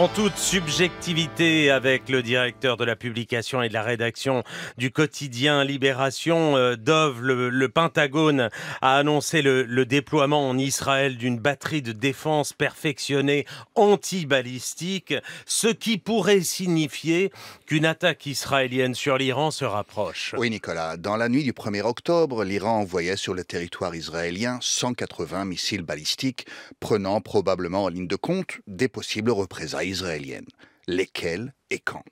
En toute subjectivité, avec le directeur de la publication et de la rédaction du quotidien Libération, Dov, euh, Dove, le, Pentagone a annoncé le, déploiement en Israël d'une batterie de défense perfectionnée anti-balistique, ce qui pourrait signifier qu'une attaque israélienne sur l'Iran se rapproche. Oui, Nicolas. Dans la nuit du 1er octobre, l'Iran envoyait sur le territoire israélien 180 missiles balistiques, prenant probablement en ligne de compte des possibles représailles israélienne. Lesquels et quand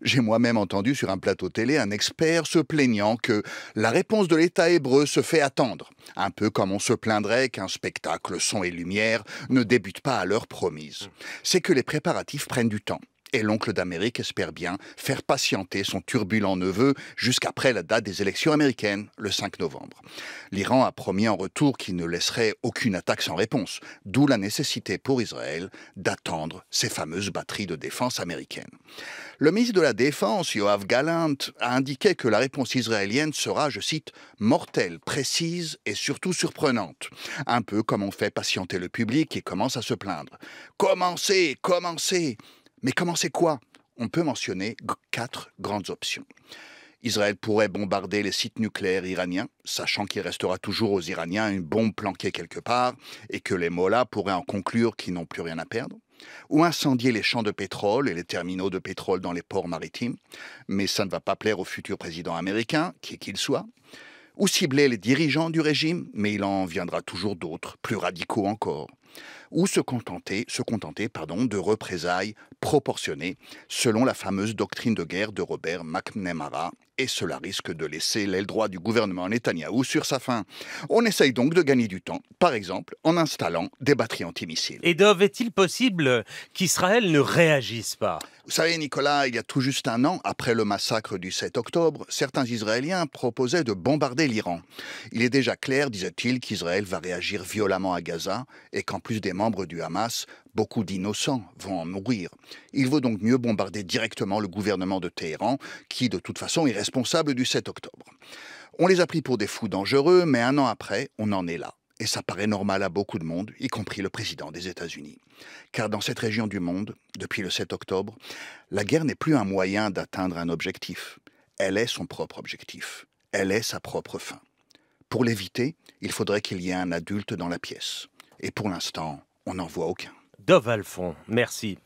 J'ai moi-même entendu sur un plateau télé un expert se plaignant que la réponse de l'État hébreu se fait attendre, un peu comme on se plaindrait qu'un spectacle son et lumière ne débute pas à l'heure promise. C'est que les préparatifs prennent du temps et l'oncle d'Amérique espère bien faire patienter son turbulent neveu jusqu'après la date des élections américaines, le 5 novembre. L'Iran a promis en retour qu'il ne laisserait aucune attaque sans réponse, d'où la nécessité pour Israël d'attendre ces fameuses batteries de défense américaines. Le ministre de la Défense, Yoav Galant, a indiqué que la réponse israélienne sera, je cite, mortelle, précise et surtout surprenante. Un peu comme on fait patienter le public qui commence à se plaindre. Commencez, commencez mais comment c'est quoi On peut mentionner quatre grandes options. Israël pourrait bombarder les sites nucléaires iraniens, sachant qu'il restera toujours aux Iraniens une bombe planquée quelque part et que les Mollahs pourraient en conclure qu'ils n'ont plus rien à perdre ou incendier les champs de pétrole et les terminaux de pétrole dans les ports maritimes, mais ça ne va pas plaire au futur président américain, qui qu'il soit, ou cibler les dirigeants du régime, mais il en viendra toujours d'autres, plus radicaux encore ou se contenter, se contenter pardon, de représailles proportionnées selon la fameuse doctrine de guerre de Robert McNamara, et cela risque de laisser l'aile droite du gouvernement Netanyahou sur sa faim. On essaye donc de gagner du temps, par exemple en installant des batteries antimissiles. Et Dov, est-il possible qu'Israël ne réagisse pas Vous savez, Nicolas, il y a tout juste un an, après le massacre du 7 octobre, certains Israéliens proposaient de bombarder l'Iran. Il est déjà clair, disait-il, qu'Israël va réagir violemment à Gaza et qu'en plus des membres du Hamas, beaucoup d'innocents vont en mourir. Il vaut donc mieux bombarder directement le gouvernement de Téhéran, qui de toute façon est responsable du 7 octobre. On les a pris pour des fous dangereux, mais un an après, on en est là. Et ça paraît normal à beaucoup de monde, y compris le président des États-Unis. Car dans cette région du monde, depuis le 7 octobre, la guerre n'est plus un moyen d'atteindre un objectif. Elle est son propre objectif. Elle est sa propre fin. Pour l'éviter, il faudrait qu'il y ait un adulte dans la pièce. Et pour l'instant, on n'en voit aucun. merci.